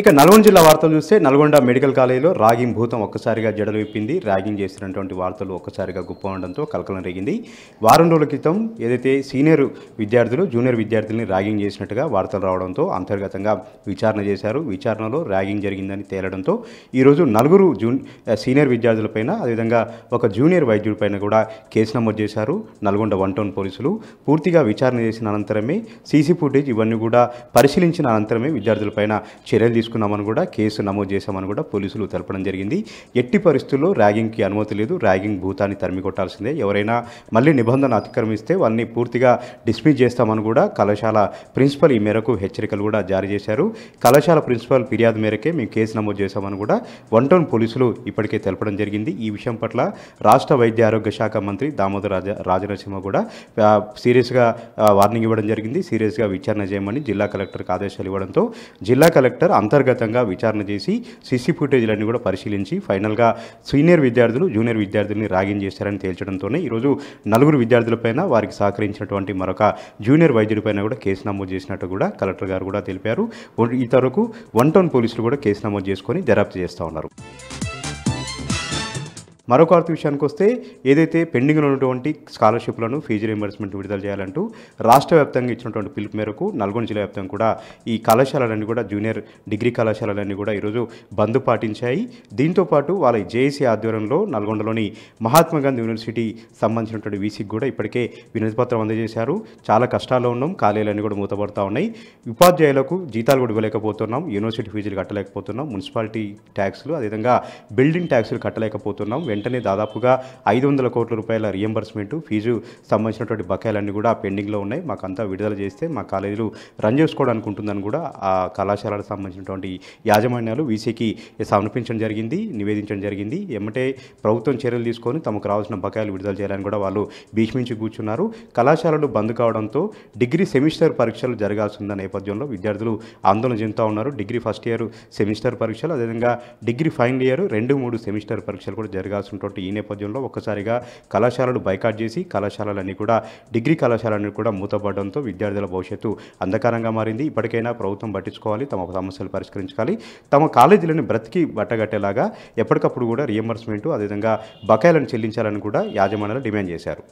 ఇక నల్గొండ జిల్లా వార్తలు చూస్తే నల్గొండ మెడికల్ కాలేజీలో రాగింగ్ భూతం ఒక్కసారిగా జడలు విప్పింది ర్యాగింగ్ చేస్తున్నటువంటి వార్తలు ఒక్కసారిగా గుప్ప ఉండడంతో కలకలం రేగింది వారం రోజుల క్రితం ఏదైతే సీనియర్ విద్యార్థులు జూనియర్ విద్యార్థుల్ని ర్యాగింగ్ చేసినట్టుగా వార్తలు రావడంతో అంతర్గతంగా విచారణ చేశారు విచారణలో ర్యాగింగ్ జరిగిందని తేలడంతో ఈరోజు నలుగురు జూన్ సీనియర్ విద్యార్థులపైన అదేవిధంగా ఒక జూనియర్ వైద్యుడిపైన కూడా కేసు నమోదు చేశారు నల్గొండ వన్ టౌన్ పోలీసులు పూర్తిగా విచారణ చేసిన అనంతరమే సీసీ ఫుటేజ్ ఇవన్నీ కూడా పరిశీలించిన అనంతరమే విద్యార్థులపైన చర్యలు తీసుకున్నామని కూడా కేసు నమోదు చేశామని కూడా పోలీసులు తెలపడం జరిగింది ఎట్టి పరిస్థితుల్లో ర్యాగింగ్కి అనుమతి లేదు ర్యాగింగ్ భూతాన్ని తరిమి కొట్టాల్సిందే ఎవరైనా మళ్ళీ నిబంధన అతిక్రమిస్తే వాళ్ళని పూర్తిగా డిస్మిస్ చేస్తామని కూడా కళాశాల ప్రిన్సిపల్ ఈ మేరకు హెచ్చరికలు కూడా జారీ చేశారు కళాశాల ప్రిన్సిపల్ ఫిర్యాదు మేరకే మేము కేసు నమోదు చేశామని కూడా వన్ టౌన్ పోలీసులు ఇప్పటికే తెలపడం జరిగింది ఈ విషయం పట్ల రాష్ట్ర వైద్య ఆరోగ్య శాఖ మంత్రి దామోదర రాజ రాజనరసింహ కూడా సీరియస్గా వార్నింగ్ ఇవ్వడం జరిగింది సీరియస్గా విచారణ చేయమని జిల్లా కలెక్టర్కి ఆదేశాలు ఇవ్వడంతో జిల్లా కలెక్టర్ అంత అంతర్గతంగా విచారణ చేసి సిసి ఫుటేజ్లన్నీ కూడా పరిశీలించి ఫైనల్గా సీనియర్ విద్యార్థులు జూనియర్ విద్యార్థుల్ని ర్యాగింగ్ చేశారని తేల్చడంతోనే ఈరోజు నలుగురు విద్యార్థులపైన వారికి సహకరించినటువంటి మరొక జూనియర్ వైద్యుడిపైన కూడా కేసు నమోదు చేసినట్టు కూడా కలెక్టర్ గారు కూడా తెలిపారు ఇతరకు వన్ టౌన్ పోలీసులు కూడా కేసు నమోదు చేసుకొని దర్యాప్తు చేస్తూ ఉన్నారు మరొక ఆర్థిక విషయానికి వస్తే ఏదైతే పెండింగ్లో ఉన్నటువంటి స్కాలర్షిప్లను ఫీజు రీఎంబర్స్మెంట్ విడుదల చేయాలంటూ రాష్ట్ర వ్యాప్తంగా ఇచ్చినటువంటి పిలుపు మేరకు నల్గొండ జిల్లా వ్యాప్తంగా కూడా ఈ కళాశాలలన్నీ కూడా జూనియర్ డిగ్రీ కళాశాలలన్నీ కూడా ఈరోజు బంద్ పాటించాయి దీంతోపాటు వాళ్ళ జేఏసీ ఆధ్వర్యంలో నల్గొండలోని మహాత్మా గాంధీ యూనివర్సిటీ సంబంధించినటువంటి వీసీకి కూడా ఇప్పటికే పత్రం అందజేశారు చాలా కష్టాల్లో ఉన్నాం కాలేజీలన్నీ కూడా మూతపడుతూ ఉన్నాయి ఉపాధ్యాయులకు జీతాలు కూడా ఇవ్వలేకపోతున్నాం యూనివర్సిటీ ఫీజులు కట్టలేకపోతున్నాం మున్సిపాలిటీ ట్యాక్స్లు అదేవిధంగా బిల్డింగ్ ట్యాక్స్లు కట్టలేకపోతున్నాం వెంటనే దాదాపుగా ఐదు వందల కోట్ల రూపాయల రియంబర్స్మెంట్ ఫీజు సంబంధించినటువంటి బకాయిలన్నీ కూడా పెండింగ్లో ఉన్నాయి మాకంతా విడుదల చేస్తే మా కాలేజీలు రన్ చేసుకోవడానికి కూడా ఆ కళాశాలకు సంబంధించినటువంటి యాజమాన్యాలు వీసీకి సమర్పించడం జరిగింది నివేదించడం జరిగింది ఎమ్మటే ప్రభుత్వం చర్యలు తీసుకొని తమకు రావాల్సిన బకాయిలు విడుదల చేయాలని కూడా వాళ్ళు భీష్మించి కూర్చున్నారు కళాశాలలు బంద్ కావడంతో డిగ్రీ సెమిస్టర్ పరీక్షలు జరగాల్సిందనే నేపథ్యంలో విద్యార్థులు ఆందోళన చెందుతూ ఉన్నారు డిగ్రీ ఫస్ట్ ఇయర్ సెమిస్టర్ పరీక్షలు అదేవిధంగా డిగ్రీ ఫైనల్ ఇయర్ రెండు మూడు సెమిస్టర్ పరీక్షలు కూడా జరగాల్సి రాస్తున్నటువంటి ఈ నేపథ్యంలో ఒక్కసారిగా కళాశాలలు బైకాట్ చేసి కళాశాలలన్నీ కూడా డిగ్రీ కళాశాలన్నీ కూడా మూతపడడంతో విద్యార్థుల భవిష్యత్తు అంధకారంగా మారింది ఇప్పటికైనా ప్రభుత్వం పట్టించుకోవాలి తమ సమస్యలు పరిష్కరించుకోవాలి తమ కాలేజీలను బ్రతికి బట్టగట్టేలాగా ఎప్పటికప్పుడు కూడా రియంబర్స్మెంట్ అదేవిధంగా బకాయిలను చెల్లించాలని కూడా యాజమాన్యాలు డిమాండ్ చేశారు